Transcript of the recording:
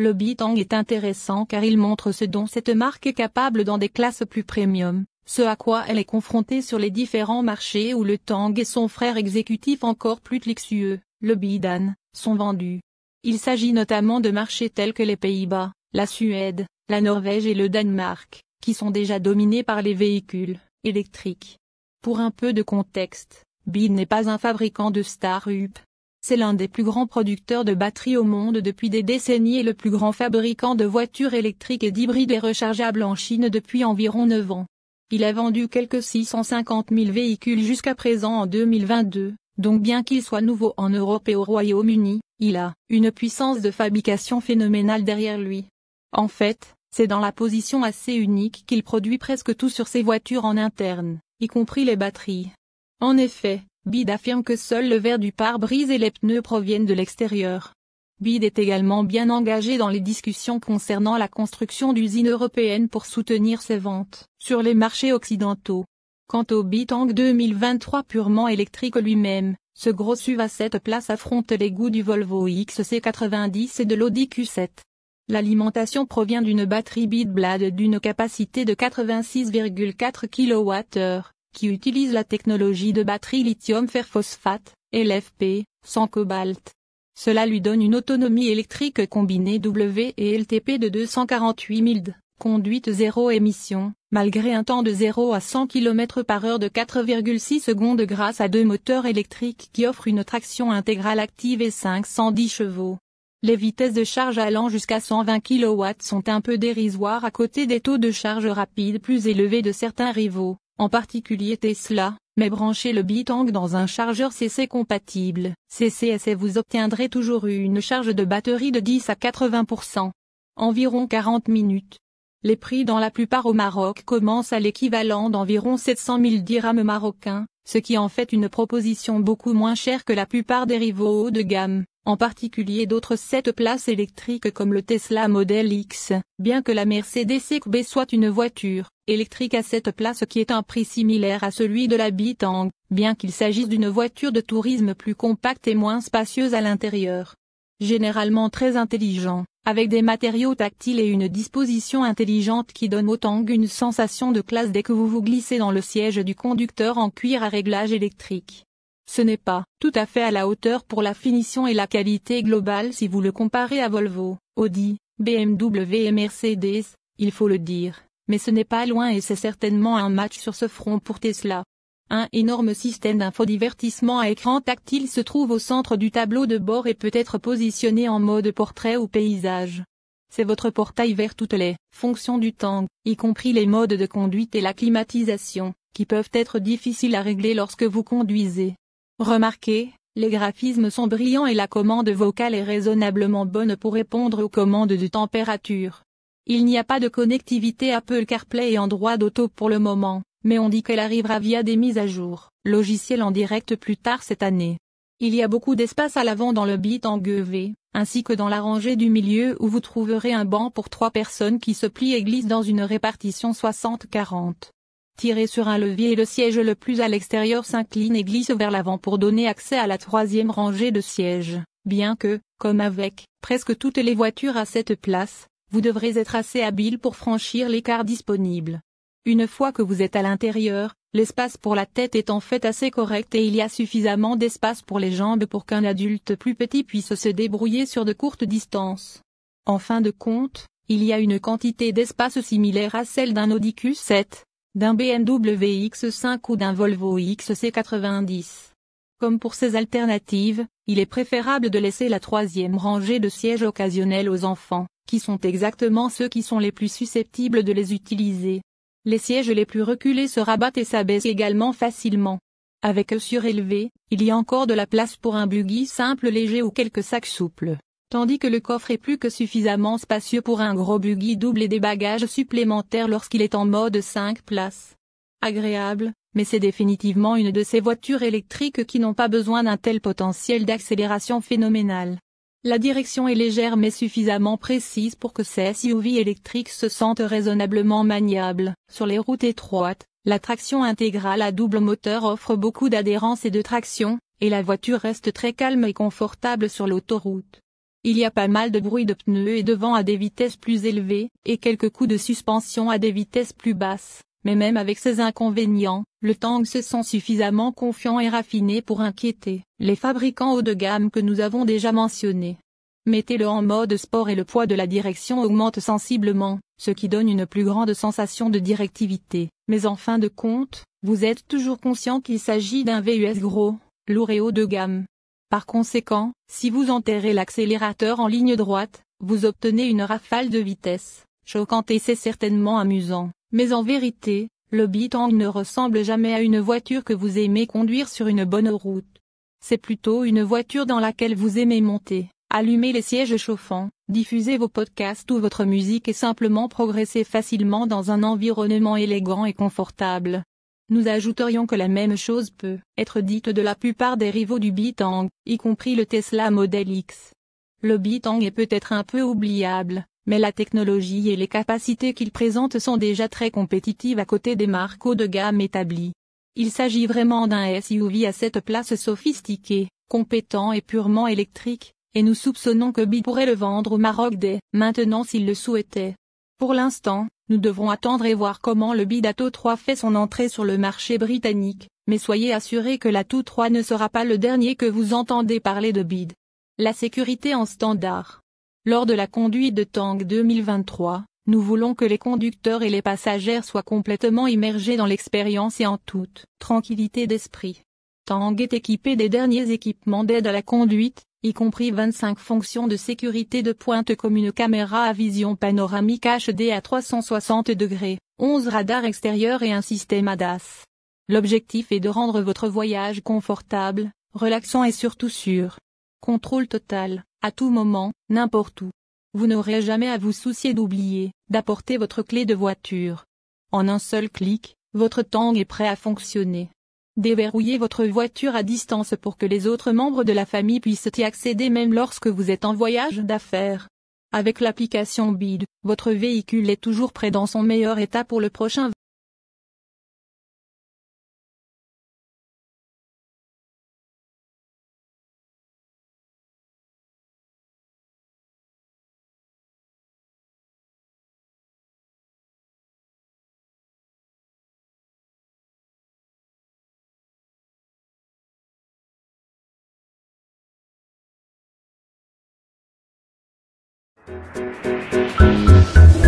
Le Bitang est intéressant car il montre ce dont cette marque est capable dans des classes plus premium, ce à quoi elle est confrontée sur les différents marchés où le Tang et son frère exécutif encore plus luxueux, le Bidan, sont vendus. Il s'agit notamment de marchés tels que les Pays-Bas, la Suède, la Norvège et le Danemark, qui sont déjà dominés par les véhicules électriques. Pour un peu de contexte, BID n'est pas un fabricant de Starup, c'est l'un des plus grands producteurs de batteries au monde depuis des décennies et le plus grand fabricant de voitures électriques et d'hybrides et rechargeables en Chine depuis environ 9 ans. Il a vendu quelques 650 000 véhicules jusqu'à présent en 2022, donc bien qu'il soit nouveau en Europe et au Royaume-Uni, il a une puissance de fabrication phénoménale derrière lui. En fait, c'est dans la position assez unique qu'il produit presque tout sur ses voitures en interne, y compris les batteries. En effet, Bide affirme que seul le verre du pare-brise et les pneus proviennent de l'extérieur. BID est également bien engagé dans les discussions concernant la construction d'usines européennes pour soutenir ses ventes sur les marchés occidentaux. Quant au Bitang 2023 purement électrique lui-même, ce gros SUV à 7 places affronte les goûts du Volvo XC90 et de l'Audi Q7. L'alimentation provient d'une batterie blade d'une capacité de 86,4 kWh, qui utilise la technologie de batterie lithium-fer phosphate, LFP, sans cobalt. Cela lui donne une autonomie électrique combinée W et LTP de 248 de conduite zéro émission, malgré un temps de 0 à 100 km par heure de 4,6 secondes grâce à deux moteurs électriques qui offrent une traction intégrale active et 510 chevaux. Les vitesses de charge allant jusqu'à 120 kW sont un peu dérisoires à côté des taux de charge rapide plus élevés de certains rivaux en particulier Tesla, mais branchez le Bitang dans un chargeur CC compatible, CCS et vous obtiendrez toujours une charge de batterie de 10 à 80%. Environ 40 minutes. Les prix dans la plupart au Maroc commencent à l'équivalent d'environ 700 000 dirhams marocains, ce qui en fait une proposition beaucoup moins chère que la plupart des rivaux haut de gamme en particulier d'autres 7 places électriques comme le Tesla Model X. Bien que la Mercedes EQB soit une voiture électrique à 7 places qui est un prix similaire à celui de la Bitang, bien qu'il s'agisse d'une voiture de tourisme plus compacte et moins spacieuse à l'intérieur. Généralement très intelligent, avec des matériaux tactiles et une disposition intelligente qui donne au Tang une sensation de classe dès que vous vous glissez dans le siège du conducteur en cuir à réglage électrique. Ce n'est pas tout à fait à la hauteur pour la finition et la qualité globale si vous le comparez à Volvo, Audi, BMW et Mercedes, il faut le dire, mais ce n'est pas loin et c'est certainement un match sur ce front pour Tesla. Un énorme système d'infodivertissement à écran tactile se trouve au centre du tableau de bord et peut être positionné en mode portrait ou paysage. C'est votre portail vers toutes les fonctions du tang, y compris les modes de conduite et la climatisation, qui peuvent être difficiles à régler lorsque vous conduisez. Remarquez, les graphismes sont brillants et la commande vocale est raisonnablement bonne pour répondre aux commandes de température. Il n'y a pas de connectivité Apple CarPlay et Android d'auto pour le moment, mais on dit qu'elle arrivera via des mises à jour, logiciels en direct plus tard cette année. Il y a beaucoup d'espace à l'avant dans le bit en GV, ainsi que dans la rangée du milieu où vous trouverez un banc pour trois personnes qui se plient et glissent dans une répartition 60-40. Tirer sur un levier et le siège le plus à l'extérieur s'incline et glisse vers l'avant pour donner accès à la troisième rangée de sièges. Bien que, comme avec presque toutes les voitures à cette place, vous devrez être assez habile pour franchir l'écart disponible. Une fois que vous êtes à l'intérieur, l'espace pour la tête est en fait assez correct et il y a suffisamment d'espace pour les jambes pour qu'un adulte plus petit puisse se débrouiller sur de courtes distances. En fin de compte, il y a une quantité d'espace similaire à celle d'un Audi Q7, d'un BMW X5 ou d'un Volvo XC90. Comme pour ces alternatives, il est préférable de laisser la troisième rangée de sièges occasionnels aux enfants, qui sont exactement ceux qui sont les plus susceptibles de les utiliser. Les sièges les plus reculés se rabattent et s'abaissent également facilement. Avec eux surélevés, il y a encore de la place pour un buggy simple léger ou quelques sacs souples tandis que le coffre est plus que suffisamment spacieux pour un gros buggy double et des bagages supplémentaires lorsqu'il est en mode 5 places. Agréable, mais c'est définitivement une de ces voitures électriques qui n'ont pas besoin d'un tel potentiel d'accélération phénoménale. La direction est légère mais suffisamment précise pour que ces SUV électriques se sentent raisonnablement maniables. Sur les routes étroites, la traction intégrale à double moteur offre beaucoup d'adhérence et de traction, et la voiture reste très calme et confortable sur l'autoroute. Il y a pas mal de bruit de pneus et de vent à des vitesses plus élevées, et quelques coups de suspension à des vitesses plus basses. Mais même avec ces inconvénients, le Tang se sent suffisamment confiant et raffiné pour inquiéter les fabricants haut de gamme que nous avons déjà mentionnés. Mettez-le en mode sport et le poids de la direction augmente sensiblement, ce qui donne une plus grande sensation de directivité. Mais en fin de compte, vous êtes toujours conscient qu'il s'agit d'un VUS gros, lourd et haut de gamme, par conséquent, si vous enterrez l'accélérateur en ligne droite, vous obtenez une rafale de vitesse, choquante et c'est certainement amusant. Mais en vérité, le bitang ne ressemble jamais à une voiture que vous aimez conduire sur une bonne route. C'est plutôt une voiture dans laquelle vous aimez monter, allumer les sièges chauffants, diffuser vos podcasts ou votre musique et simplement progresser facilement dans un environnement élégant et confortable. Nous ajouterions que la même chose peut être dite de la plupart des rivaux du Bitang, y compris le Tesla Model X. Le Bitang est peut-être un peu oubliable, mais la technologie et les capacités qu'il présente sont déjà très compétitives à côté des marques haut de gamme établies. Il s'agit vraiment d'un SUV à cette place sophistiquée, compétent et purement électrique, et nous soupçonnons que Bit pourrait le vendre au Maroc dès maintenant s'il le souhaitait. Pour l'instant, nous devrons attendre et voir comment le Bidato 3 fait son entrée sur le marché britannique, mais soyez assurés que la tout 3 ne sera pas le dernier que vous entendez parler de bid. La sécurité en standard. Lors de la conduite de Tang 2023, nous voulons que les conducteurs et les passagers soient complètement immergés dans l'expérience et en toute tranquillité d'esprit. Tang est équipé des derniers équipements d'aide à la conduite, y compris 25 fonctions de sécurité de pointe comme une caméra à vision panoramique HD à 360 degrés, 11 radars extérieurs et un système ADAS. L'objectif est de rendre votre voyage confortable, relaxant et surtout sûr. Contrôle total, à tout moment, n'importe où. Vous n'aurez jamais à vous soucier d'oublier, d'apporter votre clé de voiture. En un seul clic, votre Tang est prêt à fonctionner. Déverrouillez votre voiture à distance pour que les autres membres de la famille puissent y accéder même lorsque vous êtes en voyage d'affaires. Avec l'application BID, votre véhicule est toujours prêt dans son meilleur état pour le prochain Thank you.